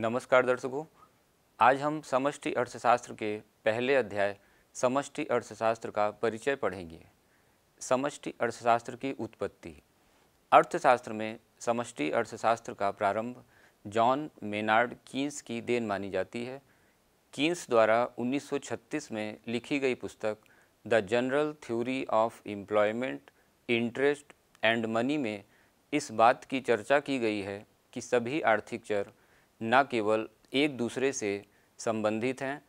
नमस्कार दर्शकों आज हम समष्टि अर्थशास्त्र के पहले अध्याय समष्टि अर्थशास्त्र का परिचय पढ़ेंगे समष्टि अर्थशास्त्र की उत्पत्ति अर्थशास्त्र में समष्टि अर्थशास्त्र का प्रारंभ जॉन मेनार्ड कीन्स की देन मानी जाती है कीन्स द्वारा 1936 में लिखी गई पुस्तक the general theory of employment interest and money में इस बात की चर्चा की गई है कि सभी आर्थिक चर न केवल एक दूसरे से संबंधित हैं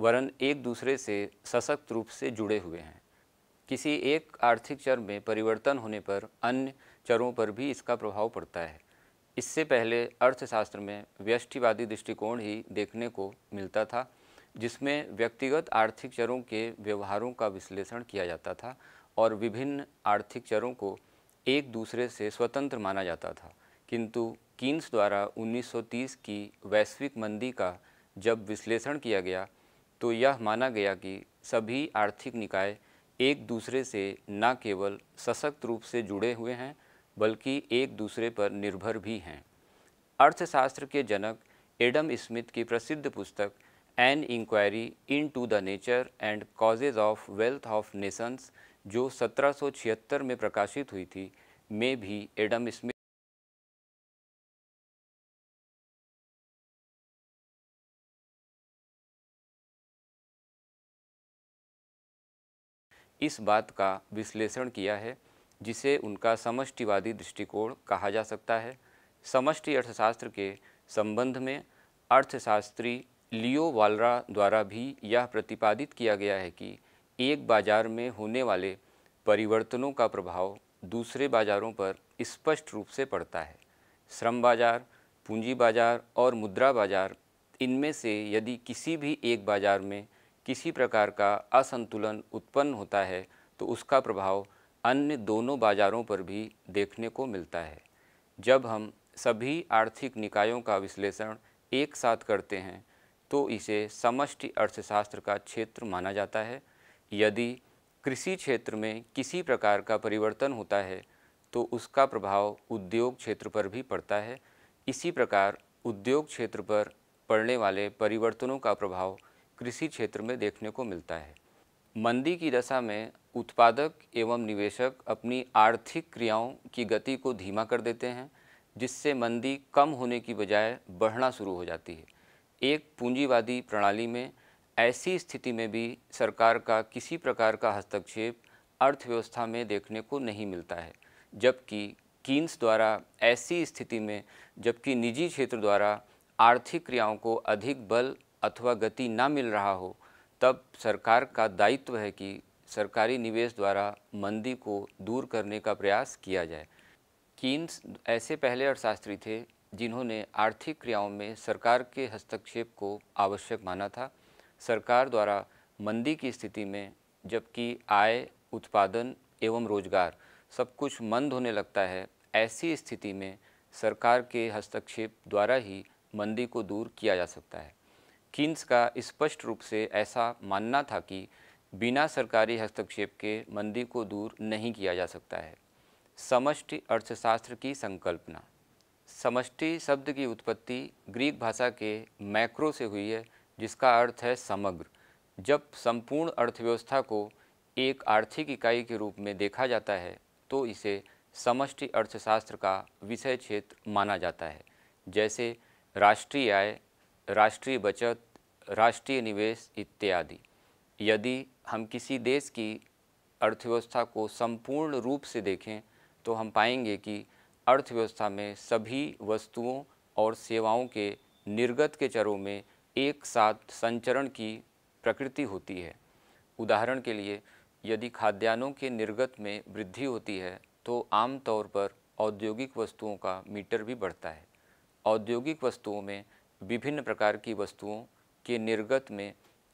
वरन एक दूसरे से सशक्त रूप से जुड़े हुए हैं किसी एक आर्थिक चर में परिवर्तन होने पर अन्य चरों पर भी इसका प्रभाव पड़ता है इससे पहले अर्थशास्त्र में व्यष्टिवादी दृष्टिकोण ही देखने को मिलता था जिसमें व्यक्तिगत आर्थिक चरों के व्यवहारों का विश्लेषण किया जाता था और विभिन्न आर्थिक चरों को एक दूसरे से स्वतंत्र माना जाता था किंतु कीन्स द्वारा 1930 की वैश्विक मंदी का जब विश्लेषण किया गया तो यह माना गया कि सभी आर्थिक निकाय एक दूसरे से न केवल सशक्त रूप से जुड़े हुए हैं बल्कि एक दूसरे पर निर्भर भी हैं अर्थशास्त्र के जनक एडम स्मिथ की प्रसिद्ध पुस्तक an inquiry into the nature and causes of wealth of nations जो 1776 में प्रकाशित हुई थी में भी एडम स्मिथ इस बात का विश्लेषण किया है जिसे उनका समष्टिवादी दृष्टिकोण कहा जा सकता है समष्टि अर्थशास्त्र के संबंध में अर्थशास्त्री लियो वालरा द्वारा भी यह प्रतिपादित किया गया है कि एक बाजार में होने वाले परिवर्तनों का प्रभाव दूसरे बाजारों पर स्पष्ट रूप से पड़ता है श्रम बाजार पूंजी बाजार और मुद्रा बाजार इनमें से यदि किसी भी एक बाजार में किसी प्रकार का असंतुलन उत्पन्न होता है तो उसका प्रभाव अन्य दोनों बाजारों पर भी देखने को मिलता है जब हम सभी आर्थिक निकायों का विश्लेषण एक साथ करते हैं तो इसे समष्टि अर्थशास्त्र का क्षेत्र माना जाता है यदि कृषि क्षेत्र में किसी प्रकार का परिवर्तन होता है तो उसका प्रभाव उद्योग क्षेत्र पर भी पड़ता है इसी प्रकार उद्योग क्षेत्र पर पड़ने वाले परिवर्तनों का प्रभाव कृषि क्षेत्र में देखने को मिलता है मंदी की दशा में उत्पादक एवं निवेशक अपनी आर्थिक क्रियाओं की गति को धीमा कर देते हैं जिससे मंदी कम होने की बजाय बढ़ना शुरू हो जाती है एक पूंजीवादी प्रणाली में ऐसी स्थिति में भी सरकार का किसी प्रकार का हस्तक्षेप अर्थव्यवस्था में देखने को नहीं मिलता है जबकि कीन्स द्वारा ऐसी स्थिति में जबकि निजी क्षेत्र द्वारा आर्थिक क्रियाओं को अधिक बल अथवा गति ना मिल रहा हो तब सरकार का दायित्व है कि सरकारी निवेश द्वारा मंदी को दूर करने का प्रयास किया जाए कीन्स ऐसे पहले अर्थशास्त्री थे जिन्होंने आर्थिक क्रियाओं में सरकार के हस्तक्षेप को आवश्यक माना था सरकार द्वारा मंदी की स्थिति में जबकि आय उत्पादन एवं रोजगार सब कुछ मंद होने लगता है ऐसी स्थिति में सरकार के हस्तक्षेप द्वारा ही मंदी को दूर किया जा सकता है कीन्स का स्पष्ट रूप से ऐसा मानना था कि बिना सरकारी हस्तक्षेप के मंदी को दूर नहीं किया जा सकता है समष्टि अर्थशास्त्र की संकल्पना समष्टि शब्द की उत्पत्ति ग्रीक भाषा के मैक्रो से हुई है जिसका अर्थ है समग्र जब संपूर्ण अर्थव्यवस्था को एक आर्थिक इकाई के रूप में देखा जाता है तो इसे समष्टि अर्थशास्त्र का विषय क्षेत्र माना जाता है जैसे राष्ट्रीय आय राष्ट्रीय बचत राष्ट्रीय निवेश इत्यादि यदि हम किसी देश की अर्थव्यवस्था को संपूर्ण रूप से देखें तो हम पाएंगे कि अर्थव्यवस्था में सभी वस्तुओं और सेवाओं के निर्गत के चरों में एक साथ संचरण की प्रकृति होती है उदाहरण के लिए यदि खाद्यान्नों के निर्गत में वृद्धि होती है तो आमतौर पर औद्योगिक वस्तुओं का मीटर भी बढ़ता है औद्योगिक वस्तुओं में विभिन्न प्रकार की वस्तुओं के निर्गत में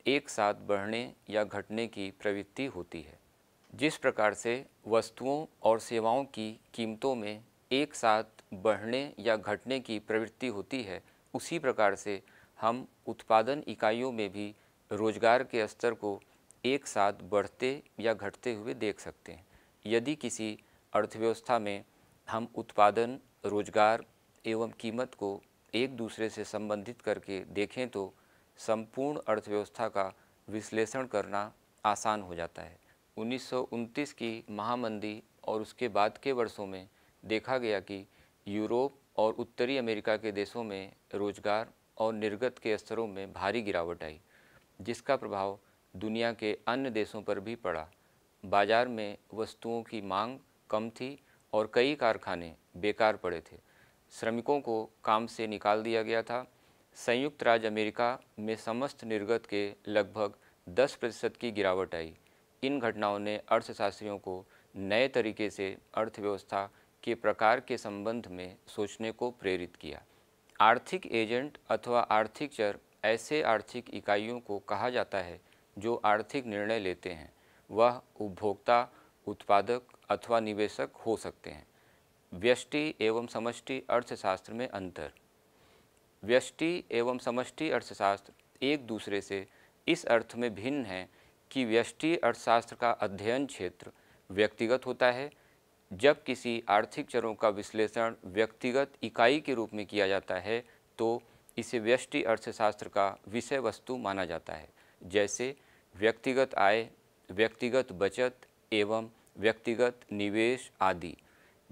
एक साथ बढ़ने या घटने की प्रवृत्ति होती है जिस प्रकार से वस्तुओं और सेवाओं की कीमतों में एक साथ बढ़ने या घटने की प्रवृत्ति होती है उसी प्रकार से हम उत्पादन इकाइयों में भी रोजगार के स्तर को एक साथ बढ़ते या घटते हुए देख सकते हैं यदि किसी अर्थव्यवस्था में हम उत्पादन रोजगार एवं कीमत को एक दूसरे से संबंधित करके देखें तो संपूर्ण अर्थव्यवस्था का विश्लेषण करना आसान हो जाता है उन्नीस की महामंदी और उसके बाद के वर्षों में देखा गया कि यूरोप और उत्तरी अमेरिका के देशों में रोजगार और निर्गत के स्तरों में भारी गिरावट आई जिसका प्रभाव दुनिया के अन्य देशों पर भी पड़ा बाजार में वस्तुओं की मांग कम थी और कई कारखाने बेकार पड़े थे श्रमिकों को काम से निकाल दिया गया था संयुक्त राज्य अमेरिका में समस्त निर्गत के लगभग 10 प्रतिशत की गिरावट आई इन घटनाओं ने अर्थशास्त्रियों को नए तरीके से अर्थव्यवस्था के प्रकार के संबंध में सोचने को प्रेरित किया आर्थिक एजेंट अथवा आर्थिक चर ऐसे आर्थिक इकाइयों को कहा जाता है जो आर्थिक निर्णय लेते हैं वह उपभोक्ता उत्पादक अथवा निवेशक हो सकते हैं व्यष्टि एवं समष्टि अर्थशास्त्र में अंतर व्यष्टि एवं समष्टि अर्थशास्त्र एक दूसरे से इस अर्थ में भिन्न है कि व्यष्टि अर्थशास्त्र का अध्ययन क्षेत्र व्यक्तिगत होता है जब किसी आर्थिक चरों का विश्लेषण व्यक्तिगत इकाई के रूप में किया जाता है तो इसे व्यष्टि अर्थशास्त्र का विषय वस्तु माना जाता है जैसे व्यक्तिगत आय व्यक्तिगत बचत एवं व्यक्तिगत निवेश आदि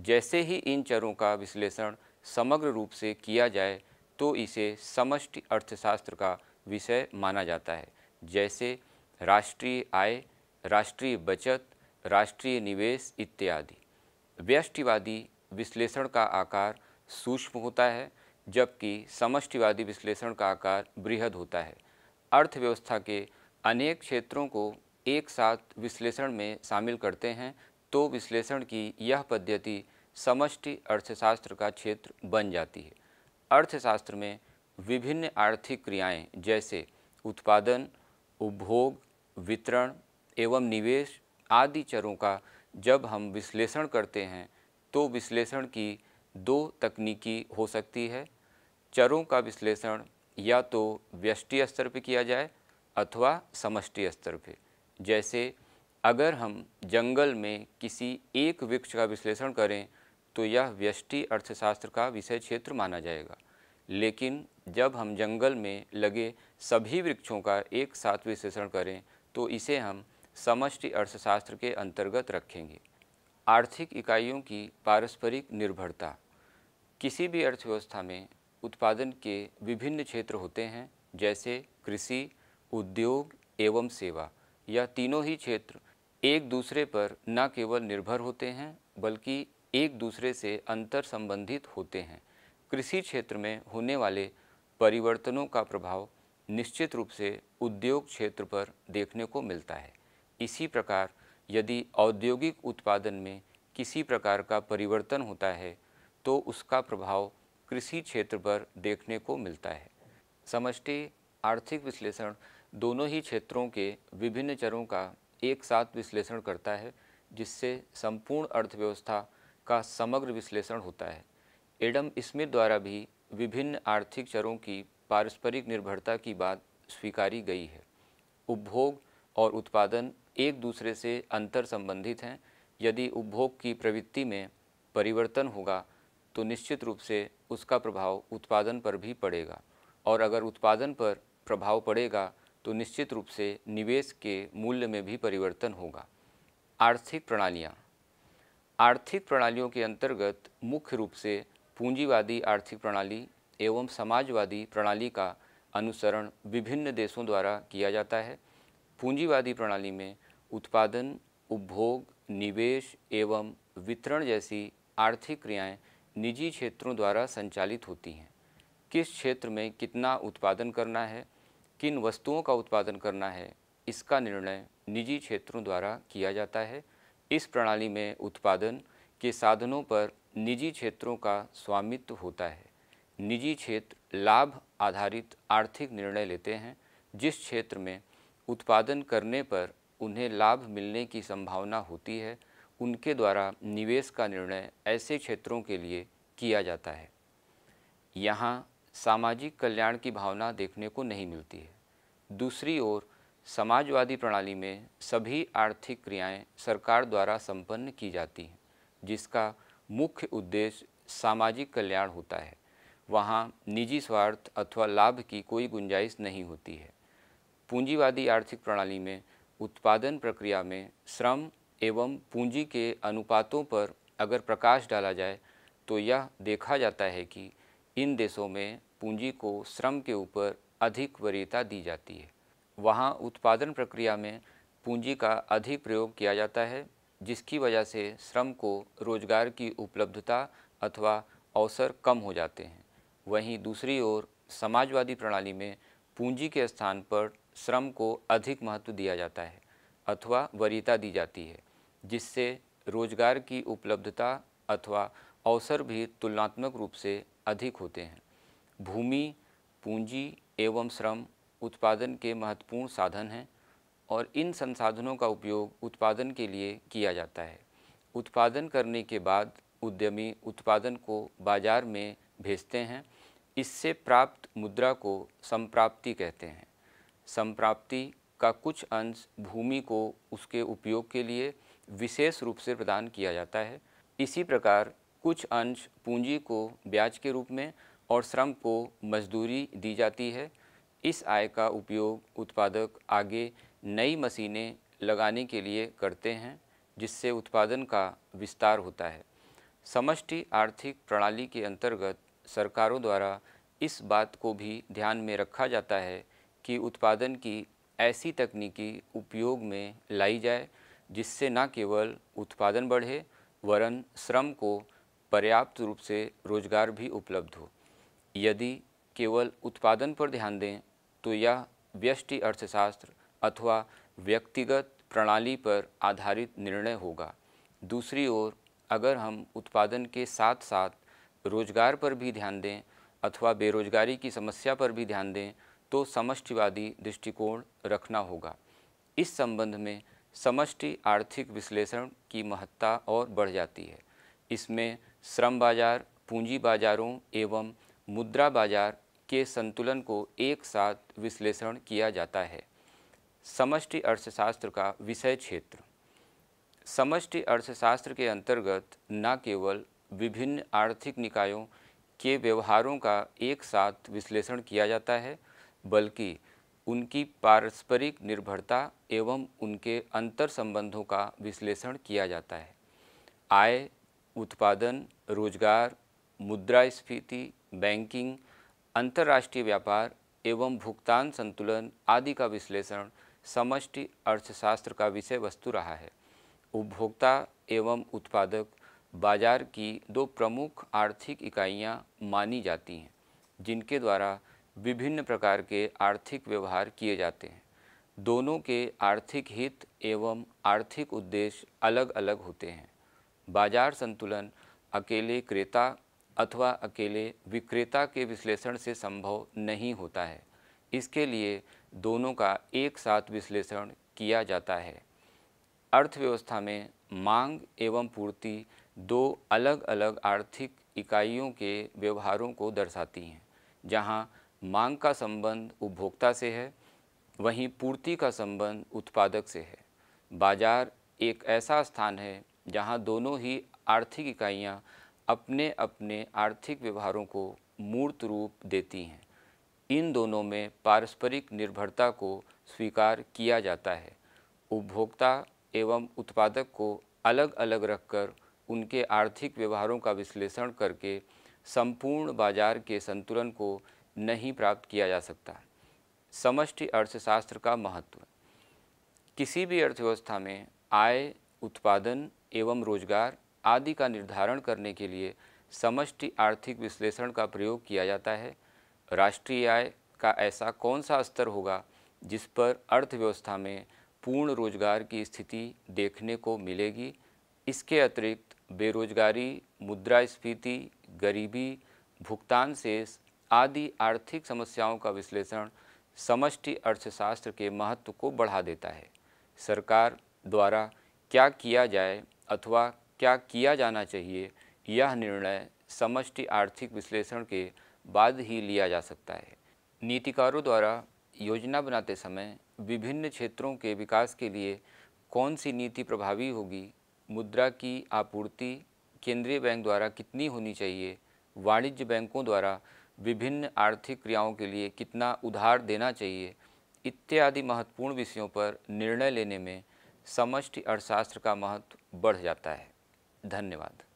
जैसे ही इन चरों का विश्लेषण समग्र रूप से किया जाए तो इसे समष्टि अर्थशास्त्र का विषय माना जाता है जैसे राष्ट्रीय आय राष्ट्रीय बचत राष्ट्रीय निवेश इत्यादि व्यष्टिवादी विश्लेषण का आकार सूक्ष्म होता है जबकि समष्टिवादी विश्लेषण का आकार बृहद होता है अर्थव्यवस्था के अनेक क्षेत्रों को एक साथ विश्लेषण में शामिल करते हैं तो विश्लेषण की यह पद्धति समष्टि अर्थशास्त्र का क्षेत्र बन जाती है अर्थशास्त्र में विभिन्न आर्थिक क्रियाएं जैसे उत्पादन उपभोग वितरण एवं निवेश आदि चरों का जब हम विश्लेषण करते हैं तो विश्लेषण की दो तकनीकी हो सकती है चरों का विश्लेषण या तो व्यष्टि स्तर पर किया जाए अथवा समष्टि स्तर पर जैसे अगर हम जंगल में किसी एक वृक्ष का विश्लेषण करें तो यह व्यष्टि अर्थशास्त्र का विषय क्षेत्र माना जाएगा लेकिन जब हम जंगल में लगे सभी वृक्षों का एक साथ विश्लेषण करें तो इसे हम समष्टि अर्थशास्त्र के अंतर्गत रखेंगे आर्थिक इकाइयों की पारस्परिक निर्भरता किसी भी अर्थव्यवस्था में उत्पादन के विभिन्न क्षेत्र होते हैं जैसे कृषि उद्योग एवं सेवा यह तीनों ही क्षेत्र एक दूसरे पर न केवल निर्भर होते हैं बल्कि एक दूसरे से अंतर संबंधित होते हैं कृषि क्षेत्र में होने वाले परिवर्तनों का प्रभाव निश्चित रूप से उद्योग क्षेत्र पर देखने को मिलता है इसी प्रकार यदि औद्योगिक उत्पादन में किसी प्रकार का परिवर्तन होता है तो उसका प्रभाव कृषि क्षेत्र पर देखने को मिलता है समष्टि आर्थिक विश्लेषण दोनों ही क्षेत्रों के विभिन्न चरों का एक साथ विश्लेषण करता है जिससे संपूर्ण अर्थव्यवस्था का समग्र विश्लेषण होता है एडम स्मिथ द्वारा भी विभिन्न आर्थिक चरों की पारस्परिक निर्भरता की बात स्वीकारी गई है उपभोग और उत्पादन एक दूसरे से अंतर संबंधित हैं यदि उपभोग की प्रवृत्ति में परिवर्तन होगा तो निश्चित रूप से उसका प्रभाव उत्पादन पर भी पड़ेगा और अगर उत्पादन पर प्रभाव पड़ेगा तो निश्चित रूप से निवेश के मूल्य में भी परिवर्तन होगा आर्थिक प्रणालियाँ आर्थिक प्रणालियों के अंतर्गत मुख्य रूप से पूंजीवादी आर्थिक प्रणाली एवं समाजवादी प्रणाली का अनुसरण विभिन्न देशों द्वारा किया जाता है पूंजीवादी प्रणाली में उत्पादन उपभोग निवेश एवं वितरण जैसी आर्थिक क्रियाएं निजी क्षेत्रों द्वारा संचालित होती हैं किस क्षेत्र में कितना उत्पादन करना है किन वस्तुओं का उत्पादन करना है इसका निर्णय निजी क्षेत्रों द्वारा किया जाता है इस प्रणाली में उत्पादन के साधनों पर निजी क्षेत्रों का स्वामित्व होता है निजी क्षेत्र लाभ आधारित आर्थिक निर्णय लेते हैं जिस क्षेत्र में उत्पादन करने पर उन्हें लाभ मिलने की संभावना होती है उनके द्वारा निवेश का निर्णय ऐसे क्षेत्रों के लिए किया जाता है यहाँ सामाजिक कल्याण की भावना देखने को नहीं मिलती है दूसरी ओर समाजवादी प्रणाली में सभी आर्थिक क्रियाएं सरकार द्वारा संपन्न की जाती हैं जिसका मुख्य उद्देश्य सामाजिक कल्याण होता है वहाँ निजी स्वार्थ अथवा लाभ की कोई गुंजाइश नहीं होती है पूंजीवादी आर्थिक प्रणाली में उत्पादन प्रक्रिया में श्रम एवं पूंजी के अनुपातों पर अगर प्रकाश डाला जाए तो यह देखा जाता है कि इन देशों में पूंजी को श्रम के ऊपर अधिक वरीयता दी जाती है वहाँ उत्पादन प्रक्रिया में पूंजी का अधिक प्रयोग किया जाता है जिसकी वजह से श्रम को रोजगार की उपलब्धता अथवा अवसर कम हो जाते हैं वहीं दूसरी ओर समाजवादी प्रणाली में पूंजी के स्थान पर श्रम को अधिक महत्व दिया जाता है अथवा वरीयता दी जाती है जिससे रोजगार की उपलब्धता अथवा अवसर भी तुलनात्मक रूप से अधिक होते हैं भूमि पूंजी एवं श्रम उत्पादन के महत्वपूर्ण साधन हैं और इन संसाधनों का उपयोग उत्पादन के लिए किया जाता है उत्पादन करने के बाद उद्यमी उत्पादन को बाजार में भेजते हैं इससे प्राप्त मुद्रा को संप्राप्ति कहते हैं संप्राप्ति का कुछ अंश भूमि को उसके उपयोग के लिए विशेष रूप से प्रदान किया जाता है इसी प्रकार कुछ अंश पूंजी को ब्याज के रूप में और श्रम को मजदूरी दी जाती है इस आय का उपयोग उत्पादक आगे नई मशीनें लगाने के लिए करते हैं जिससे उत्पादन का विस्तार होता है समष्टि आर्थिक प्रणाली के अंतर्गत सरकारों द्वारा इस बात को भी ध्यान में रखा जाता है कि उत्पादन की ऐसी तकनीकी उपयोग में लाई जाए जिससे न केवल उत्पादन बढ़े वरन श्रम को पर्याप्त रूप से रोजगार भी उपलब्ध हो यदि केवल उत्पादन पर ध्यान दें तो यह व्यष्टि अर्थशास्त्र अथवा व्यक्तिगत प्रणाली पर आधारित निर्णय होगा दूसरी ओर अगर हम उत्पादन के साथ साथ रोजगार पर भी ध्यान दें अथवा बेरोजगारी की समस्या पर भी ध्यान दें तो समष्टिवादी दृष्टिकोण रखना होगा इस संबंध में समष्टि आर्थिक विश्लेषण की महत्ता और बढ़ जाती है इसमें श्रम बाजार पूंजी बाजारों एवं मुद्रा बाजार के संतुलन को एक साथ विश्लेषण किया जाता है समष्टि अर्थशास्त्र का विषय क्षेत्र समष्टि अर्थशास्त्र के अंतर्गत न केवल विभिन्न आर्थिक निकायों के व्यवहारों का एक साथ विश्लेषण किया जाता है बल्कि उनकी पारस्परिक निर्भरता एवं उनके अंतर संबंधों का विश्लेषण किया जाता है आय उत्पादन रोजगार मुद्रास्फीति बैंकिंग अंतर्राष्ट्रीय व्यापार एवं भुगतान संतुलन आदि का विश्लेषण समष्टि अर्थशास्त्र का विषय वस्तु रहा है उपभोक्ता एवं उत्पादक बाजार की दो प्रमुख आर्थिक इकाइयाँ मानी जाती हैं जिनके द्वारा विभिन्न प्रकार के आर्थिक व्यवहार किए जाते हैं दोनों के आर्थिक हित एवं आर्थिक उद्देश्य अलग अलग होते हैं बाजार संतुलन अकेले क्रेता अथवा अकेले विक्रेता के विश्लेषण से संभव नहीं होता है इसके लिए दोनों का एक साथ विश्लेषण किया जाता है अर्थव्यवस्था में मांग एवं पूर्ति दो अलग अलग आर्थिक इकाइयों के व्यवहारों को दर्शाती हैं जहां मांग का संबंध उपभोक्ता से है वहीं पूर्ति का संबंध उत्पादक से है बाजार एक ऐसा स्थान है जहां दोनों ही आर्थिक इकाइयां अपने अपने आर्थिक व्यवहारों को मूर्त रूप देती हैं इन दोनों में पारस्परिक निर्भरता को स्वीकार किया जाता है उपभोक्ता एवं उत्पादक को अलग अलग रखकर उनके आर्थिक व्यवहारों का विश्लेषण करके संपूर्ण बाजार के संतुलन को नहीं प्राप्त किया जा सकता समष्टि अर्थशास्त्र का महत्व किसी भी अर्थव्यवस्था में आय उत्पादन एवं रोजगार आदि का निर्धारण करने के लिए समष्टि आर्थिक विश्लेषण का प्रयोग किया जाता है राष्ट्रीय आय का ऐसा कौन सा स्तर होगा जिस पर अर्थव्यवस्था में पूर्ण रोजगार की स्थिति देखने को मिलेगी इसके अतिरिक्त बेरोजगारी मुद्रास्फीति गरीबी भुगतान शेष आदि आर्थिक समस्याओं का विश्लेषण समष्टि अर्थशास्त्र के महत्व को बढ़ा देता है सरकार द्वारा क्या किया जाए अथवा क्या किया जाना चाहिए यह निर्णय समष्टि आर्थिक विश्लेषण के बाद ही लिया जा सकता है नीतिकारों द्वारा योजना बनाते समय विभिन्न क्षेत्रों के विकास के लिए कौन सी नीति प्रभावी होगी मुद्रा की आपूर्ति केंद्रीय बैंक द्वारा कितनी होनी चाहिए वाणिज्य बैंकों द्वारा विभिन्न आर्थिक क्रियाओं के लिए कितना उधार देना चाहिए इत्यादि महत्वपूर्ण विषयों पर निर्णय लेने में समष्टि अर्थशास्त्र का महत्व बढ़ जाता है धन्यवाद